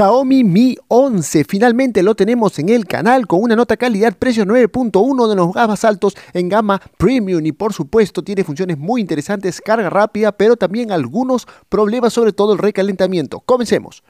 Xiaomi Mi 11. Finalmente lo tenemos en el canal con una nota calidad-precio 9.1 de los más altos en gama premium y por supuesto tiene funciones muy interesantes, carga rápida, pero también algunos problemas sobre todo el recalentamiento. Comencemos.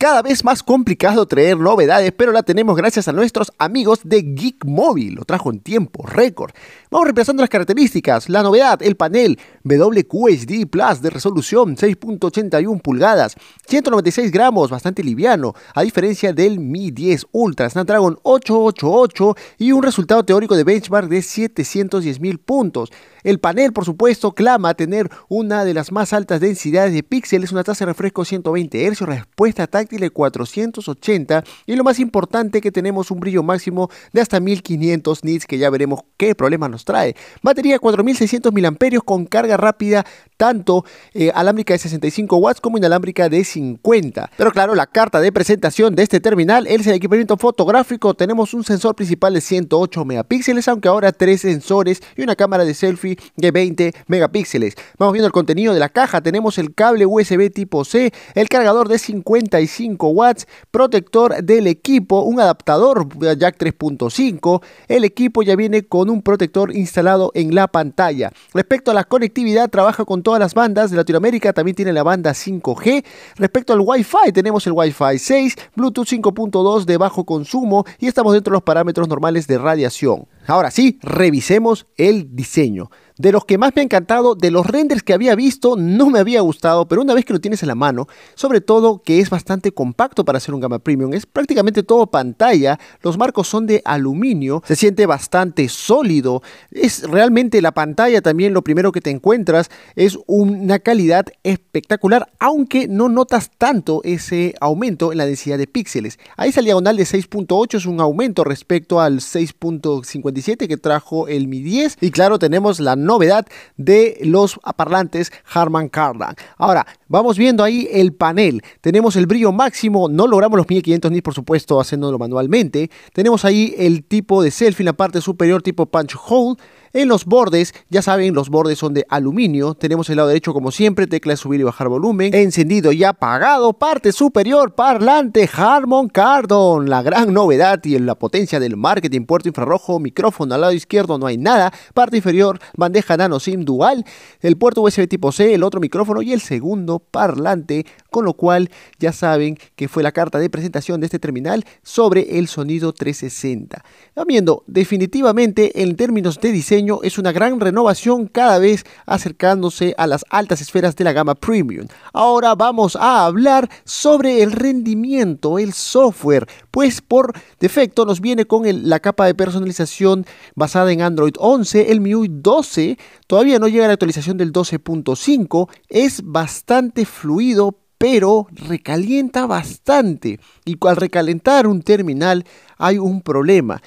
cada vez más complicado traer novedades, pero la tenemos gracias a nuestros amigos de Geek Mobile. Lo trajo en tiempo récord. Vamos repasando las características, la novedad, el panel WQHD Plus de resolución 6.81 pulgadas, 196 gramos, bastante liviano, a diferencia del Mi 10 Ultra, Snapdragon 888 y un resultado teórico de benchmark de 710.000 puntos. El panel, por supuesto, clama tener una de las más altas densidades de píxeles, una tasa de refresco 120 Hz, respuesta táctil de 480 y lo más importante que tenemos un brillo máximo de hasta 1500 nits que ya veremos qué problema nos trae. Batería 4600 mAh con carga rápida tanto eh, alámbrica de 65 watts como inalámbrica de 50. Pero claro, la carta de presentación de este terminal es el equipamiento fotográfico. Tenemos un sensor principal de 108 megapíxeles, aunque ahora tres sensores y una cámara de selfie de 20 megapíxeles. Vamos viendo el contenido de la caja. Tenemos el cable USB tipo C, el cargador de 55 5 watts, protector del equipo, un adaptador eh, jack 3.5. El equipo ya viene con un protector instalado en la pantalla. Respecto a la conectividad, trabaja con todas las bandas de Latinoamérica, también tiene la banda 5G. Respecto al Wi-Fi, tenemos el Wi-Fi 6, Bluetooth 5.2 de bajo consumo y estamos dentro de los parámetros normales de radiación. Ahora sí, revisemos el diseño de los que más me ha encantado, de los renders que había visto, no me había gustado, pero una vez que lo tienes en la mano, sobre todo que es bastante compacto para hacer un gama premium, es prácticamente todo pantalla, los marcos son de aluminio, se siente bastante sólido, es realmente la pantalla también lo primero que te encuentras, es una calidad espectacular, aunque no notas tanto ese aumento en la densidad de píxeles. Ahí esa diagonal de 6.8 es un aumento respecto al 6.57 que trajo el Mi 10 y claro tenemos la novedad de los parlantes Harman Kardon. Ahora, Vamos viendo ahí el panel. Tenemos el brillo máximo, no logramos los 1500 nits por supuesto haciéndolo manualmente. Tenemos ahí el tipo de selfie en la parte superior tipo punch hole. En los bordes, ya saben, los bordes son de aluminio. Tenemos el lado derecho como siempre, tecla de subir y bajar volumen. Encendido y apagado, parte superior, parlante Harmon Cardon, La gran novedad y la potencia del marketing, puerto infrarrojo, micrófono al lado izquierdo, no hay nada. Parte inferior, bandeja nano SIM dual, el puerto USB tipo C, el otro micrófono y el segundo parlante, con lo cual ya saben que fue la carta de presentación de este terminal sobre el sonido 360. Viendo, definitivamente en términos de diseño es una gran renovación cada vez acercándose a las altas esferas de la gama premium. Ahora vamos a hablar sobre el rendimiento, el software, pues por defecto nos viene con la capa de personalización basada en Android 11, el MIUI 12, todavía no llega a la actualización del 12.5, es bastante fluido, pero recalienta bastante. Y al recalentar un terminal hay un problema,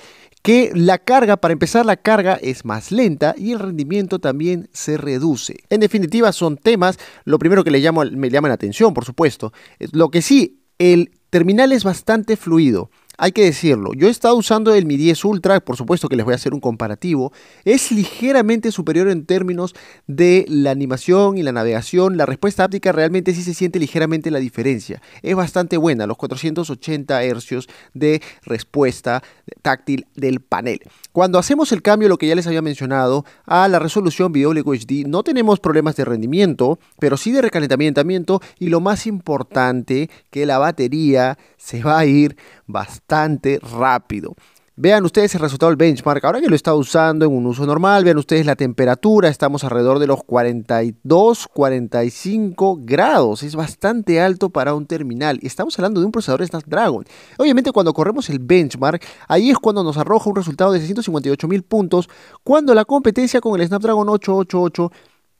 que la carga, para empezar la carga es más lenta y el rendimiento también se reduce. En definitiva son temas, lo primero que le llamo, me llama la atención, por supuesto. Eh, lo que sí, el terminal es bastante fluido hay que decirlo, yo he estado usando el Mi 10 Ultra, por supuesto que les voy a hacer un comparativo, es ligeramente superior en términos de la animación y la navegación, la respuesta áptica realmente sí se siente ligeramente la diferencia, es bastante buena, los 480 Hz de respuesta táctil del panel. Cuando hacemos el cambio, lo que ya les había mencionado, a la resolución HD, no tenemos problemas de rendimiento, pero sí de recalentamiento y lo más importante, que la batería se va a ir bastante bastante rápido. Vean ustedes el resultado del benchmark. Ahora que lo está usando en un uso normal, vean ustedes la temperatura. Estamos alrededor de los 42, 45 grados. Es bastante alto para un terminal. Estamos hablando de un procesador Snapdragon. Obviamente cuando corremos el benchmark, ahí es cuando nos arroja un resultado de 658 mil puntos, cuando la competencia con el Snapdragon 888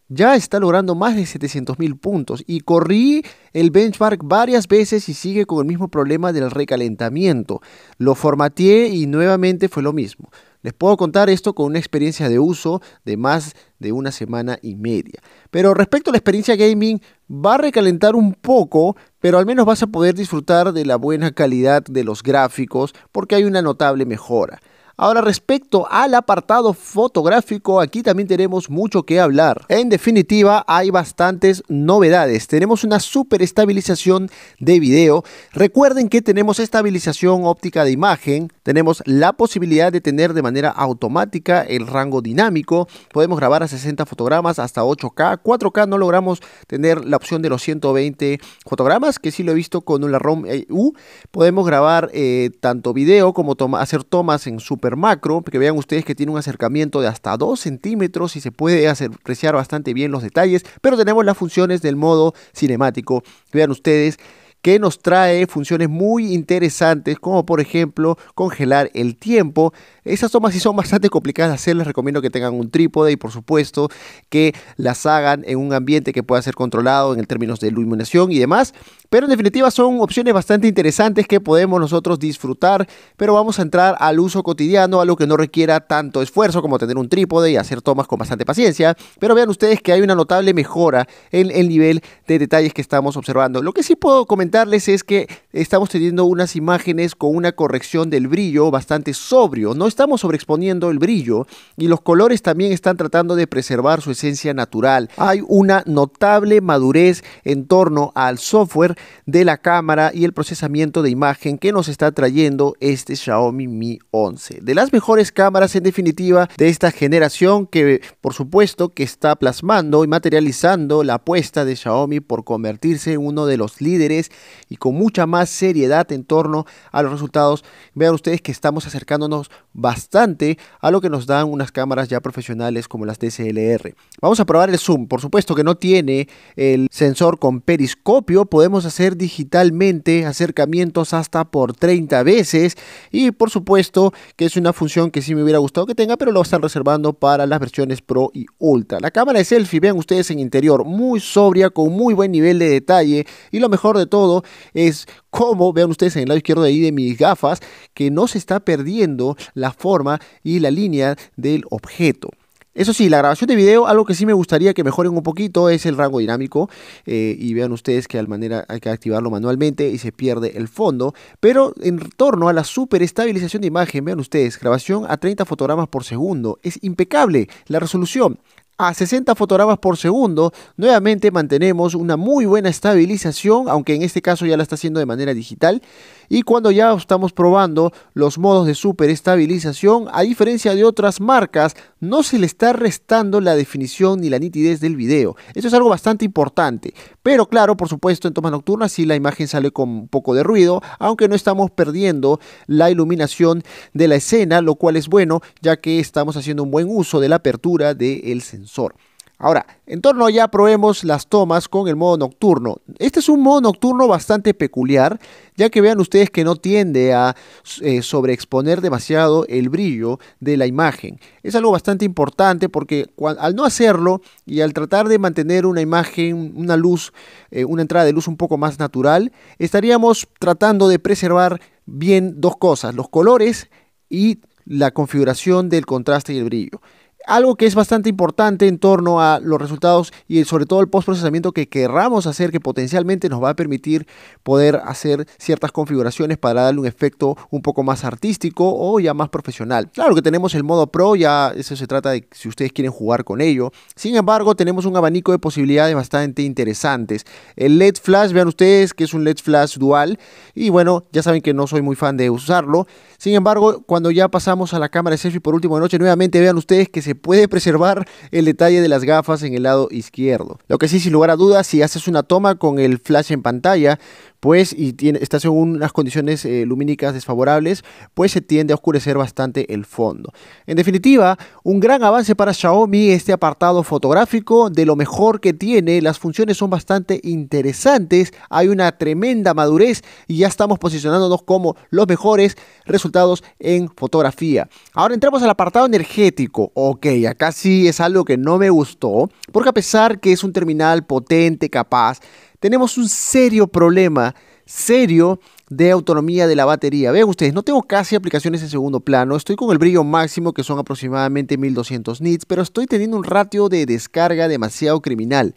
ya está logrando más de 700.000 puntos y corrí el benchmark varias veces y sigue con el mismo problema del recalentamiento. Lo formateé y nuevamente fue lo mismo. Les puedo contar esto con una experiencia de uso de más de una semana y media. Pero respecto a la experiencia gaming, va a recalentar un poco, pero al menos vas a poder disfrutar de la buena calidad de los gráficos porque hay una notable mejora. Ahora respecto al apartado fotográfico, aquí también tenemos mucho que hablar. En definitiva, hay bastantes novedades. Tenemos una super estabilización de video. Recuerden que tenemos estabilización óptica de imagen. Tenemos la posibilidad de tener de manera automática el rango dinámico. Podemos grabar a 60 fotogramas hasta 8K. 4K no logramos tener la opción de los 120 fotogramas, que sí lo he visto con una ROM e U. Podemos grabar eh, tanto video como hacer tomas en su macro, que vean ustedes que tiene un acercamiento de hasta 2 centímetros y se puede apreciar bastante bien los detalles, pero tenemos las funciones del modo cinemático, vean ustedes que nos trae funciones muy interesantes, como por ejemplo congelar el tiempo. Esas tomas sí son bastante complicadas de hacer, les recomiendo que tengan un trípode y por supuesto que las hagan en un ambiente que pueda ser controlado en términos de iluminación y demás. Pero en definitiva son opciones bastante interesantes que podemos nosotros disfrutar, pero vamos a entrar al uso cotidiano, algo que no requiera tanto esfuerzo como tener un trípode y hacer tomas con bastante paciencia. Pero vean ustedes que hay una notable mejora en el nivel de detalles que estamos observando. Lo que sí puedo comentar comentarles es que estamos teniendo unas imágenes con una corrección del brillo bastante sobrio. No estamos sobreexponiendo el brillo y los colores también están tratando de preservar su esencia natural. Hay una notable madurez en torno al software de la cámara y el procesamiento de imagen que nos está trayendo este Xiaomi Mi 11. De las mejores cámaras en definitiva de esta generación que por supuesto que está plasmando y materializando la apuesta de Xiaomi por convertirse en uno de los líderes y con mucha más seriedad en torno a los resultados. Vean ustedes que estamos acercándonos bastante a lo que nos dan unas cámaras ya profesionales como las DSLR. Vamos a probar el zoom. Por supuesto que no tiene el sensor con periscopio. Podemos hacer digitalmente acercamientos hasta por 30 veces. Y por supuesto que es una función que sí me hubiera gustado que tenga, pero lo están reservando para las versiones Pro y Ultra. La cámara de selfie, vean ustedes en interior, muy sobria, con muy buen nivel de detalle. Y lo mejor de todo es como vean ustedes en el lado izquierdo de ahí de mis gafas, que no se está perdiendo la forma y la línea del objeto. Eso sí, la grabación de video, algo que sí me gustaría que mejoren un poquito es el rango dinámico. Eh, y vean ustedes que al manera hay que activarlo manualmente y se pierde el fondo. Pero en torno a la superestabilización de imagen, vean ustedes, grabación a 30 fotogramas por segundo. Es impecable la resolución a 60 fotogramas por segundo, nuevamente mantenemos una muy buena estabilización, aunque en este caso ya la está haciendo de manera digital. Y cuando ya estamos probando los modos de superestabilización, a diferencia de otras marcas no se le está restando la definición ni la nitidez del video. Eso es algo bastante importante. Pero claro, por supuesto, en tomas nocturnas sí la imagen sale con un poco de ruido, aunque no estamos perdiendo la iluminación de la escena, lo cual es bueno, ya que estamos haciendo un buen uso de la apertura del sensor. Ahora, en torno ya probemos las tomas con el modo nocturno. Este es un modo nocturno bastante peculiar, ya que vean ustedes que no tiende a eh, sobreexponer demasiado el brillo de la imagen. Es algo bastante importante porque al no hacerlo y al tratar de mantener una imagen, una luz, eh, una entrada de luz un poco más natural, estaríamos tratando de preservar bien dos cosas, los colores y la configuración del contraste y el brillo algo que es bastante importante en torno a los resultados y sobre todo el postprocesamiento que querramos hacer que potencialmente nos va a permitir poder hacer ciertas configuraciones para darle un efecto un poco más artístico o ya más profesional. Claro que tenemos el modo pro, ya eso se trata de si ustedes quieren jugar con ello. Sin embargo, tenemos un abanico de posibilidades bastante interesantes. El LED flash, vean ustedes que es un LED flash dual y bueno, ya saben que no soy muy fan de usarlo. Sin embargo, cuando ya pasamos a la cámara de selfie por último de noche, nuevamente vean ustedes que se puede preservar el detalle de las gafas en el lado izquierdo. Lo que sí, sin lugar a dudas, si haces una toma con el flash en pantalla, pues, y tiene, está según las condiciones eh, lumínicas desfavorables, pues se tiende a oscurecer bastante el fondo. En definitiva, un gran avance para Xiaomi este apartado fotográfico, de lo mejor que tiene, las funciones son bastante interesantes, hay una tremenda madurez y ya estamos posicionándonos como los mejores resultados en fotografía. Ahora entramos al apartado energético. Ok, acá sí es algo que no me gustó, porque a pesar que es un terminal potente, capaz, tenemos un serio problema, serio de autonomía de la batería. Vean ustedes, no tengo casi aplicaciones en segundo plano, estoy con el brillo máximo que son aproximadamente 1200 nits, pero estoy teniendo un ratio de descarga demasiado criminal.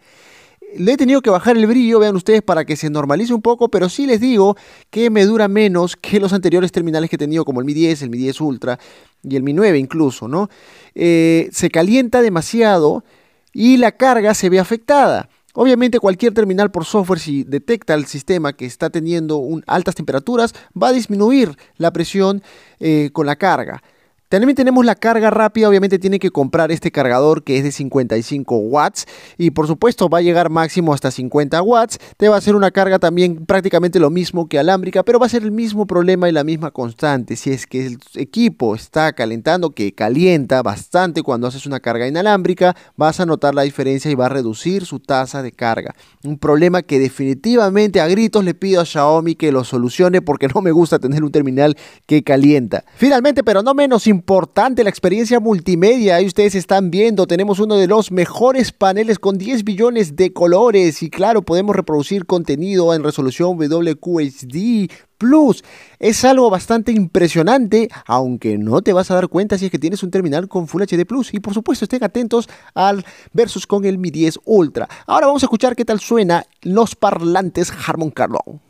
Le he tenido que bajar el brillo, vean ustedes, para que se normalice un poco, pero sí les digo que me dura menos que los anteriores terminales que he tenido, como el Mi 10, el Mi 10 Ultra y el Mi 9 incluso, ¿no? Eh, se calienta demasiado y la carga se ve afectada. Obviamente cualquier terminal por software si detecta el sistema que está teniendo altas temperaturas va a disminuir la presión eh, con la carga. También tenemos la carga rápida, obviamente tiene que comprar este cargador que es de 55 watts y por supuesto va a llegar máximo hasta 50 watts, te va a hacer una carga también prácticamente lo mismo que alámbrica, pero va a ser el mismo problema y la misma constante, si es que el equipo está calentando, que calienta bastante cuando haces una carga inalámbrica, vas a notar la diferencia y va a reducir su tasa de carga. Un problema que definitivamente a gritos le pido a Xiaomi que lo solucione porque no me gusta tener un terminal que calienta. Finalmente, pero no menos importante, importante la experiencia multimedia. Ahí ustedes están viendo, tenemos uno de los mejores paneles con 10 billones de colores y claro, podemos reproducir contenido en resolución WQHD. Plus, es algo bastante impresionante, aunque no te vas a dar cuenta si es que tienes un terminal con Full HD Plus. Y por supuesto, estén atentos al versus con el Mi 10 Ultra. Ahora vamos a escuchar qué tal suena los parlantes Harmon Kardon.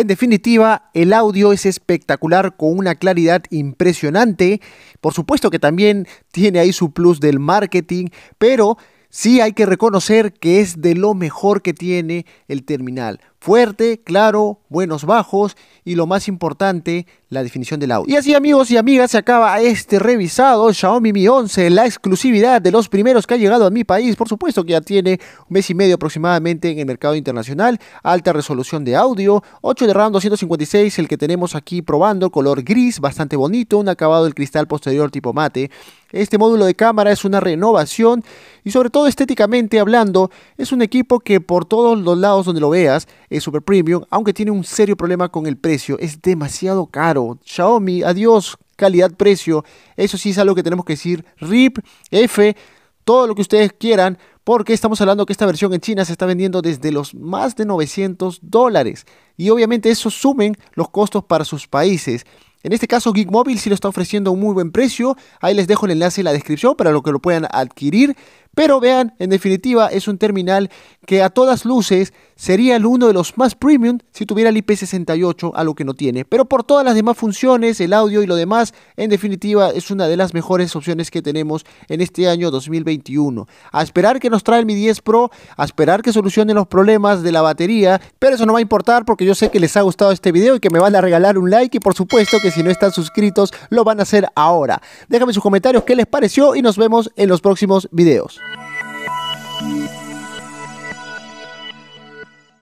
En definitiva, el audio es espectacular con una claridad impresionante. Por supuesto que también tiene ahí su plus del marketing, pero sí hay que reconocer que es de lo mejor que tiene el terminal fuerte, claro, buenos bajos y lo más importante, la definición del audio. Y así amigos y amigas, se acaba este revisado Xiaomi Mi 11, la exclusividad de los primeros que ha llegado a mi país, por supuesto que ya tiene un mes y medio aproximadamente en el mercado internacional, alta resolución de audio, 8 de RAM 256, el que tenemos aquí probando, color gris, bastante bonito, un acabado del cristal posterior tipo mate. Este módulo de cámara es una renovación y sobre todo estéticamente hablando, es un equipo que por todos los lados donde lo veas es super premium, aunque tiene un serio problema con el precio, es demasiado caro. Xiaomi, adiós, calidad-precio. Eso sí es algo que tenemos que decir. RIP, F, todo lo que ustedes quieran, porque estamos hablando que esta versión en China se está vendiendo desde los más de 900 dólares. Y obviamente eso sumen los costos para sus países. En este caso, Mobile sí lo está ofreciendo a un muy buen precio. Ahí les dejo el enlace en la descripción para lo que lo puedan adquirir. Pero vean, en definitiva, es un terminal que a todas luces sería el uno de los más premium si tuviera el IP68, algo que no tiene. Pero por todas las demás funciones, el audio y lo demás, en definitiva, es una de las mejores opciones que tenemos en este año 2021. A esperar que nos trae el Mi 10 Pro, a esperar que solucione los problemas de la batería. Pero eso no va a importar porque yo sé que les ha gustado este video y que me van a regalar un like. Y por supuesto que si si no están suscritos, lo van a hacer ahora. Déjame sus comentarios qué les pareció y nos vemos en los próximos videos.